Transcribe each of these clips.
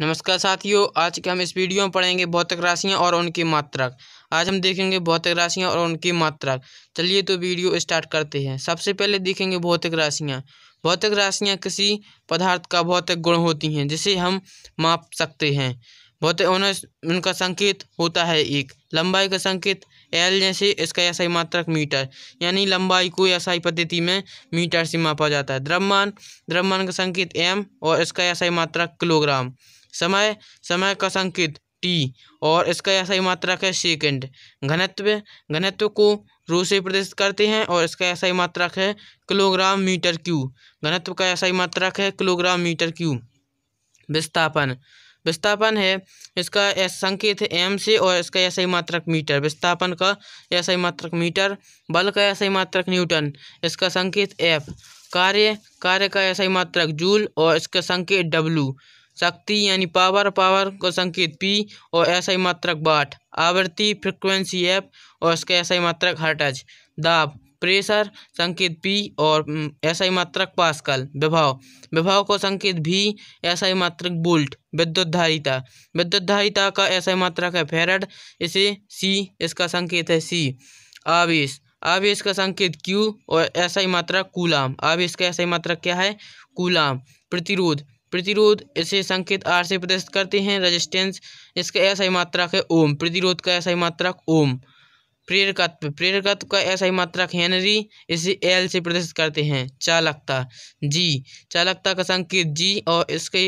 नमस्कार साथियों आज के हम इस वीडियो में पढ़ेंगे भौतिक राशियाँ और उनकी मात्रक आज हम देखेंगे भौतिक राशियाँ और उनकी मात्रक चलिए तो वीडियो स्टार्ट करते हैं सबसे पहले देखेंगे भौतिक राशियाँ भौतिक राशियाँ किसी पदार्थ का भौतिक गुण होती हैं जिसे हम माप सकते हैं भौतिक उन्हें उनका संकेत होता है एक लंबाई का संकेत एल जैसे इसका ऐसा मात्रक मीटर यानी लंबाई को ऐसा पद्धति में मीटर से मापा जाता है द्रव्यमान द्रव्यमान का संकेत एम और इसका ऐसा मात्रक किलोग्राम समय समय का संकेत टी और इसका ऐसा ही मात्रक है सेकेंड घनत्व घनत्व को रो से प्रदर्शित करते हैं और इसका ऐसा ही मात्रक है किलोग्राम मीटर क्यू घनत्व का ऐसा ही मात्रक है किलोग्राम मीटर क्यू विस्थापन विस्थापन है इसका ऐसा संकेत है एम से और इसका ऐसा ही मात्रक मीटर विस्थापन का ऐसा ही मात्रक मीटर बल का ऐसा ही मात्रक न्यूटन इसका संकेत एफ कार्य कार्य का ऐसा ही मात्रक जूल और इसका संकेत डब्लू शक्ति यानी पावर पावर का संकेत पी और ऐसा ही मात्रक बाट आवृत्ति फ्रिक्वेंसी एफ और इसका ही मात्रक हर्टज दाब प्रेशर संकेत पी और ऐसा ही मात्रक पास्कल विभाव विभाव को संकेत भी ही मात्रक बोल्ट विद्युत धारिता विद्युत धारिता का ही मात्रक है फेरड इसे सी इसका संकेत है सी आवेश आवेश का संकेत क्यू और ऐसा ही मात्रक कूलाम आवेश का ऐसा ही मात्रक क्या है कूलाम प्रतिरोध प्रतिरोध इसे संकेत आर से प्रदर्शित करते हैं रेजिस्टेंस इसका ऐसा ही मात्रक है ओम प्रतिरोध का ऐसा ही मात्रक ओम प्रेरकत्व प्रेरकत्व का ऐसा ही मात्रक हेनरी इसे एल से प्रदर्शित करते हैं चालकता जी चालकता का संकेत जी और इसके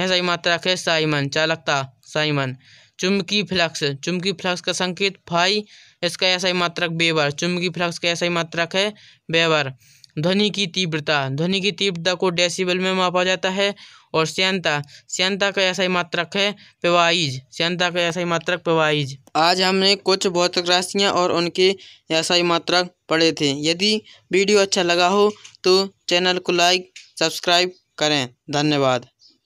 ऐसा ही मात्रक है साइमन चालकता साइमन चुंबकीय फ्लक्स चुंबकीय फ्लक्स का संकेत फाई इसका ऐसा ही मात्रक बेवर चुंबकीय फ्लक्स का ऐसा ही मात्रक है बेवर ध्वनि की तीव्रता ध्वनि की तीव्रता को डेसिबल में मापा जाता है और श्यंता श्यंता का ऐसा ही मात्रक है पेवाइज श्यंता का ऐसा ही मात्रक पेवाइज आज हमने कुछ भौतिक राशियाँ और उनके ऐसा ही मात्रक पढ़े थे यदि वीडियो अच्छा लगा हो तो चैनल को लाइक सब्सक्राइब करें धन्यवाद